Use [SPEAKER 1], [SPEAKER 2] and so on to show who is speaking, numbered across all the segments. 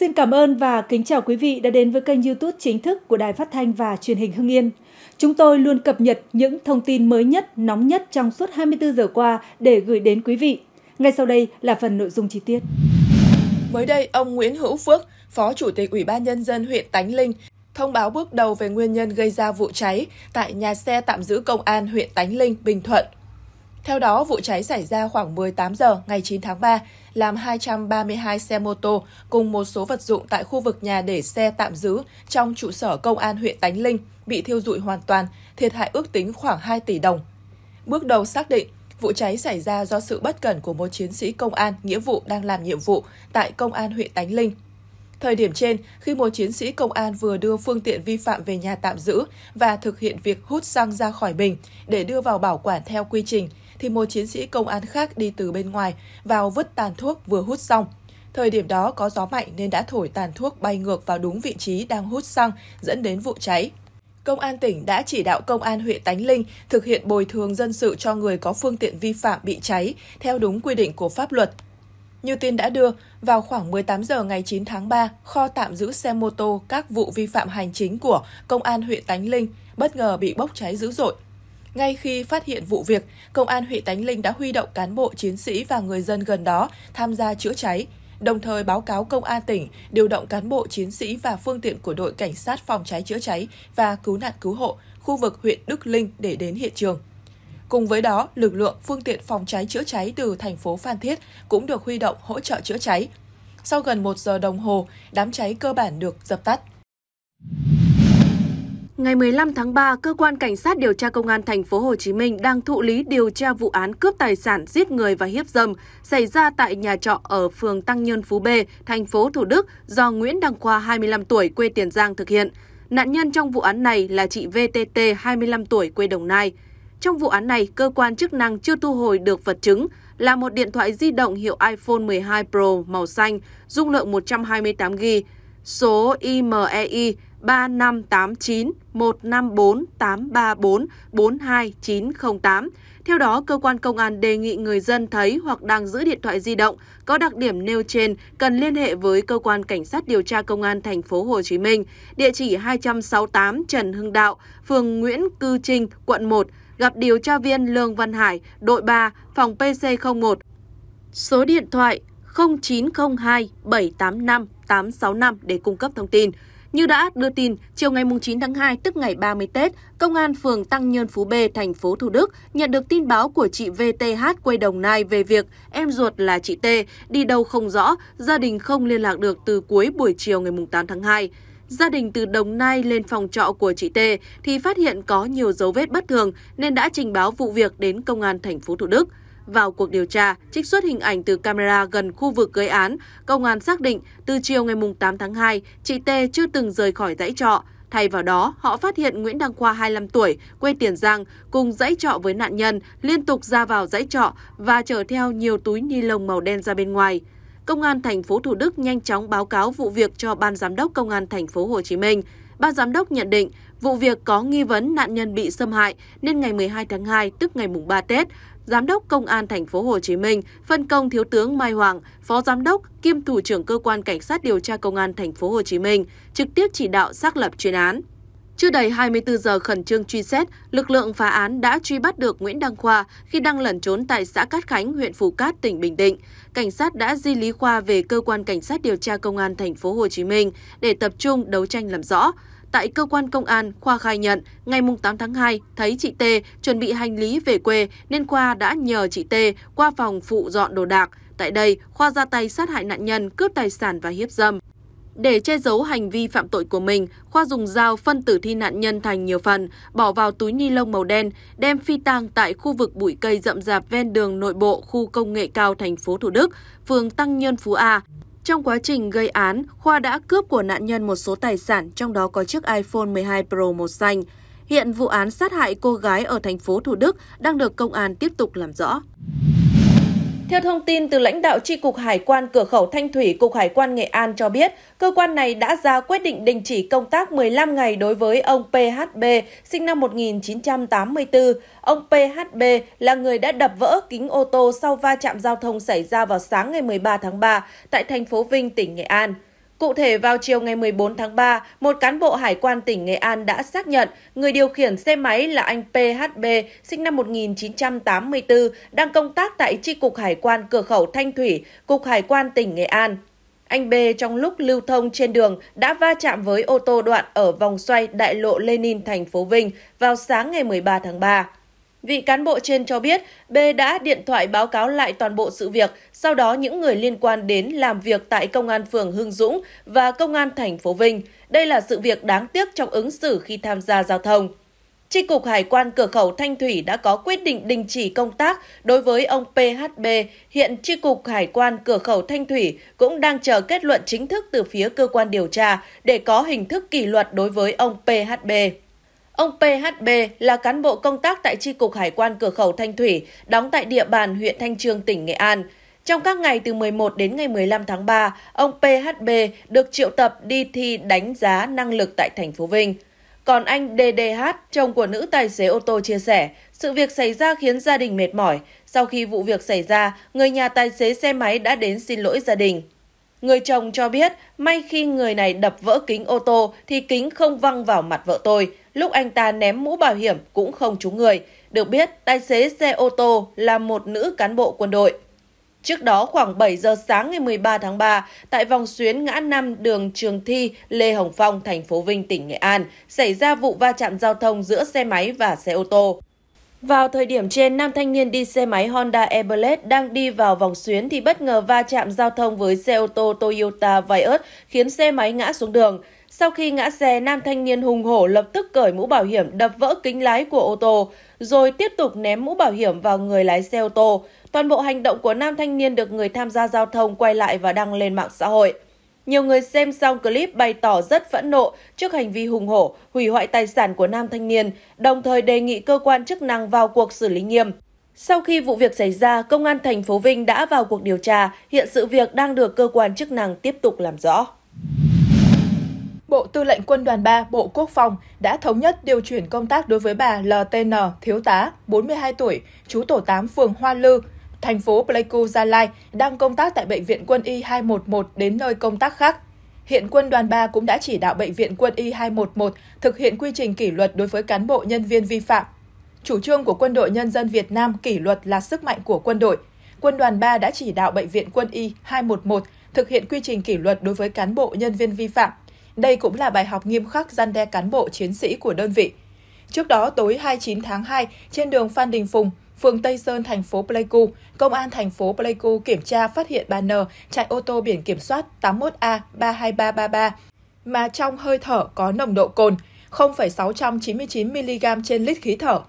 [SPEAKER 1] Xin cảm ơn và kính chào quý vị đã đến với kênh YouTube chính thức của Đài Phát thanh và Truyền hình Hưng Yên. Chúng tôi luôn cập nhật những thông tin mới nhất, nóng nhất trong suốt 24 giờ qua để gửi đến quý vị. Ngay sau đây là phần nội dung chi tiết. Mới đây, ông Nguyễn Hữu Phước, Phó Chủ tịch Ủy ban Nhân dân huyện Tánh Linh, thông báo bước đầu về nguyên nhân gây ra vụ cháy tại nhà xe tạm giữ công an huyện Tánh Linh, Bình Thuận. Theo đó, vụ cháy xảy ra khoảng 18 giờ ngày 9 tháng 3, làm 232 xe mô tô cùng một số vật dụng tại khu vực nhà để xe tạm giữ trong trụ sở Công an huyện Tánh Linh bị thiêu dụi hoàn toàn, thiệt hại ước tính khoảng 2 tỷ đồng. Bước đầu xác định, vụ cháy xảy ra do sự bất cẩn của một chiến sĩ công an nghĩa vụ đang làm nhiệm vụ tại Công an huyện Tánh Linh. Thời điểm trên, khi một chiến sĩ công an vừa đưa phương tiện vi phạm về nhà tạm giữ và thực hiện việc hút xăng ra khỏi bình để đưa vào bảo quản theo quy trình, thì một chiến sĩ công an khác đi từ bên ngoài vào vứt tàn thuốc vừa hút xong. Thời điểm đó có gió mạnh nên đã thổi tàn thuốc bay ngược vào đúng vị trí đang hút xăng dẫn đến vụ cháy. Công an tỉnh đã chỉ đạo Công an huyện Tánh Linh thực hiện bồi thường dân sự cho người có phương tiện vi phạm bị cháy theo đúng quy định của pháp luật. Như tin đã đưa, vào khoảng 18 giờ ngày 9 tháng 3, kho tạm giữ xe mô tô các vụ vi phạm hành chính của Công an huyện Tánh Linh bất ngờ bị bốc cháy dữ dội. Ngay khi phát hiện vụ việc, Công an huyện Tánh Linh đã huy động cán bộ chiến sĩ và người dân gần đó tham gia chữa cháy, đồng thời báo cáo Công an tỉnh điều động cán bộ chiến sĩ và phương tiện của đội cảnh sát phòng cháy chữa cháy và cứu nạn cứu hộ khu vực huyện Đức Linh để đến hiện trường. Cùng với đó, lực lượng phương tiện phòng cháy chữa cháy từ thành phố Phan Thiết cũng được huy động hỗ trợ chữa cháy. Sau gần một giờ đồng hồ, đám cháy cơ bản được dập tắt.
[SPEAKER 2] Ngày 15 tháng 3, cơ quan cảnh sát điều tra công an thành phố Hồ Chí Minh đang thụ lý điều tra vụ án cướp tài sản, giết người và hiếp dâm xảy ra tại nhà trọ ở phường Tăng Nhân Phú B, thành phố Thủ Đức do Nguyễn Đăng Khoa 25 tuổi quê Tiền Giang thực hiện. Nạn nhân trong vụ án này là chị VTT 25 tuổi quê Đồng Nai. Trong vụ án này, cơ quan chức năng chưa thu hồi được vật chứng là một điện thoại di động hiệu iPhone 12 Pro màu xanh, dung lượng 128GB, số IMEI 3589 154 834 42908. Theo đó, cơ quan công an đề nghị người dân thấy hoặc đang giữ điện thoại di động có đặc điểm nêu trên cần liên hệ với cơ quan cảnh sát điều tra công an thành phố Hồ Chí Minh, địa chỉ 268 Trần Hưng Đạo, phường Nguyễn Cư Trinh, quận 1, gặp điều tra viên Lương Văn Hải, đội 3, phòng PC01. Số điện thoại 0902 785 865 để cung cấp thông tin. Như đã đưa tin, chiều ngày 9 tháng 2, tức ngày 30 Tết, Công an phường Tăng Nhơn Phú B, thành phố Thủ Đức nhận được tin báo của chị VTH quê Đồng Nai về việc em ruột là chị T đi đâu không rõ, gia đình không liên lạc được từ cuối buổi chiều ngày 8 tháng 2 gia đình từ Đồng Nai lên phòng trọ của chị T thì phát hiện có nhiều dấu vết bất thường nên đã trình báo vụ việc đến công an thành phố Thủ Đức vào cuộc điều tra, trích xuất hình ảnh từ camera gần khu vực gây án, công an xác định từ chiều ngày 8 tháng 2, chị T chưa từng rời khỏi dãy trọ. Thay vào đó, họ phát hiện Nguyễn Đăng Khoa 25 tuổi, quê Tiền Giang, cùng dãy trọ với nạn nhân, liên tục ra vào dãy trọ và chở theo nhiều túi ni lông màu đen ra bên ngoài. Công an thành phố Thủ Đức nhanh chóng báo cáo vụ việc cho ban giám đốc Công an thành phố Hồ Chí Minh. Ban giám đốc nhận định Vụ việc có nghi vấn nạn nhân bị xâm hại nên ngày 12 tháng 2, tức ngày mùng 3 Tết, Giám đốc Công an thành phố Hồ Chí Minh phân công Thiếu tướng Mai Hoàng, Phó Giám đốc kiêm thủ trưởng cơ quan cảnh sát điều tra Công an thành phố Hồ Chí Minh trực tiếp chỉ đạo xác lập chuyên án. Chưa đầy 24 giờ khẩn trương truy xét, lực lượng phá án đã truy bắt được Nguyễn Đăng Khoa khi đang lẩn trốn tại xã Cát Khánh, huyện Phú Cát, tỉnh Bình Định. Cảnh sát đã di lý Khoa về cơ quan cảnh sát điều tra công an thành phố Hồ Chí Minh để tập trung đấu tranh làm rõ. Tại cơ quan công an, Khoa khai nhận ngày 8 tháng 2 thấy chị T chuẩn bị hành lý về quê nên Khoa đã nhờ chị T qua phòng phụ dọn đồ đạc. Tại đây, Khoa ra tay sát hại nạn nhân, cướp tài sản và hiếp dâm. Để che giấu hành vi phạm tội của mình, Khoa dùng dao phân tử thi nạn nhân thành nhiều phần, bỏ vào túi ni lông màu đen, đem phi tang tại khu vực bụi cây rậm rạp ven đường nội bộ khu công nghệ cao thành phố Thủ Đức, phường Tăng Nhân Phú A. Trong quá trình gây án, Khoa đã cướp của nạn nhân một số tài sản, trong đó có chiếc iPhone 12 Pro màu xanh. Hiện vụ án sát hại cô gái ở thành phố Thủ Đức đang được công an tiếp tục làm rõ. Theo thông tin từ lãnh đạo Tri Cục Hải quan Cửa khẩu Thanh Thủy, Cục Hải quan Nghệ An cho biết, cơ quan này đã ra quyết định đình chỉ công tác 15 ngày đối với ông PHB, sinh năm 1984. Ông PHB là người đã đập vỡ kính ô tô sau va chạm giao thông xảy ra vào sáng ngày 13 tháng 3 tại thành phố Vinh, tỉnh Nghệ An. Cụ thể, vào chiều ngày 14 tháng 3, một cán bộ hải quan tỉnh Nghệ An đã xác nhận người điều khiển xe máy là anh PHB, sinh năm 1984, đang công tác tại Tri Cục Hải quan Cửa khẩu Thanh Thủy, Cục Hải quan tỉnh Nghệ An. Anh B trong lúc lưu thông trên đường đã va chạm với ô tô đoạn ở vòng xoay đại lộ Lenin thành phố Vinh vào sáng ngày 13 tháng 3. Vị cán bộ trên cho biết B đã điện thoại báo cáo lại toàn bộ sự việc, sau đó những người liên quan đến làm việc tại Công an phường Hưng Dũng và Công an thành phố Vinh. Đây là sự việc đáng tiếc trong ứng xử khi tham gia giao thông. Tri Cục Hải quan Cửa khẩu Thanh Thủy đã có quyết định đình chỉ công tác đối với ông PHB. Hiện Tri Cục Hải quan Cửa khẩu Thanh Thủy cũng đang chờ kết luận chính thức từ phía cơ quan điều tra để có hình thức kỷ luật đối với ông PHB. Ông PHB là cán bộ công tác tại Tri Cục Hải quan Cửa khẩu Thanh Thủy, đóng tại địa bàn huyện Thanh Trương, tỉnh Nghệ An. Trong các ngày từ 11 đến ngày 15 tháng 3, ông PHB được triệu tập đi thi đánh giá năng lực tại thành phố Vinh. Còn anh DDH, chồng của nữ tài xế ô tô chia sẻ, sự việc xảy ra khiến gia đình mệt mỏi. Sau khi vụ việc xảy ra, người nhà tài xế xe máy đã đến xin lỗi gia đình. Người chồng cho biết, may khi người này đập vỡ kính ô tô thì kính không văng vào mặt vợ tôi lúc anh ta ném mũ bảo hiểm cũng không trúng người. Được biết, tài xế xe ô tô là một nữ cán bộ quân đội. Trước đó khoảng 7 giờ sáng ngày 13 tháng 3, tại vòng xuyến ngã năm đường Trường Thi, Lê Hồng Phong, thành phố Vinh, tỉnh Nghệ An, xảy ra vụ va chạm giao thông giữa xe máy và xe ô tô. Vào thời điểm trên, nam thanh niên đi xe máy Honda Everlet đang đi vào vòng xuyến thì bất ngờ va chạm giao thông với xe ô tô Toyota Vios khiến xe máy ngã xuống đường. Sau khi ngã xe, nam thanh niên hùng hổ lập tức cởi mũ bảo hiểm đập vỡ kính lái của ô tô, rồi tiếp tục ném mũ bảo hiểm vào người lái xe ô tô. Toàn bộ hành động của nam thanh niên được người tham gia giao thông quay lại và đăng lên mạng xã hội. Nhiều người xem xong clip bày tỏ rất phẫn nộ trước hành vi hùng hổ, hủy hoại tài sản của nam thanh niên, đồng thời đề nghị cơ quan chức năng vào cuộc xử lý nghiêm. Sau khi vụ việc xảy ra, Công an thành phố Vinh đã vào cuộc điều tra, hiện sự việc đang được cơ quan chức năng tiếp tục làm rõ.
[SPEAKER 1] Bộ Tư lệnh Quân đoàn 3 Bộ Quốc phòng đã thống nhất điều chuyển công tác đối với bà LTN, thiếu tá, 42 tuổi, chú tổ 8 phường Hoa Lư, thành phố Pleiku, Gia Lai, đang công tác tại Bệnh viện quân y 211 đến nơi công tác khác. Hiện quân đoàn 3 cũng đã chỉ đạo Bệnh viện quân y 211 thực hiện quy trình kỷ luật đối với cán bộ nhân viên vi phạm. Chủ trương của Quân đội Nhân dân Việt Nam kỷ luật là sức mạnh của quân đội. Quân đoàn 3 đã chỉ đạo Bệnh viện quân y 211 thực hiện quy trình kỷ luật đối với cán bộ nhân viên vi phạm đây cũng là bài học nghiêm khắc gian đe cán bộ chiến sĩ của đơn vị. Trước đó, tối 29 tháng 2, trên đường Phan Đình Phùng, phường Tây Sơn, thành phố Pleiku, công an thành phố Pleiku kiểm tra phát hiện banner chạy ô tô biển kiểm soát 81A32333 mà trong hơi thở có nồng độ cồn 0,699mg trên lít khí thở,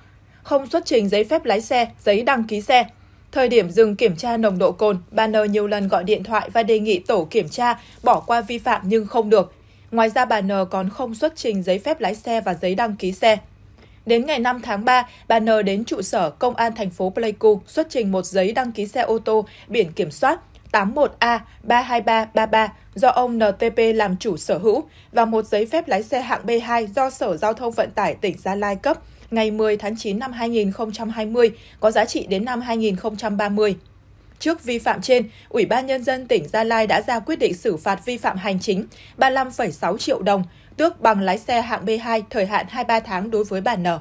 [SPEAKER 1] không xuất trình giấy phép lái xe, giấy đăng ký xe. Thời điểm dừng kiểm tra nồng độ cồn, banner nhiều lần gọi điện thoại và đề nghị tổ kiểm tra bỏ qua vi phạm nhưng không được, Ngoài ra bà N còn không xuất trình giấy phép lái xe và giấy đăng ký xe. Đến ngày 5 tháng 3, bà N đến trụ sở Công an thành phố Pleiku xuất trình một giấy đăng ký xe ô tô biển kiểm soát 81A32333 do ông NTP làm chủ sở hữu và một giấy phép lái xe hạng B2 do Sở Giao thông Vận tải tỉnh Gia Lai cấp ngày 10 tháng 9 năm 2020 có giá trị đến năm 2030. Trước vi phạm trên, Ủy ban Nhân dân tỉnh Gia Lai đã ra quyết định xử phạt vi phạm hành chính 35,6 triệu đồng, tước bằng lái xe hạng B2 thời hạn 23 tháng đối với bà N.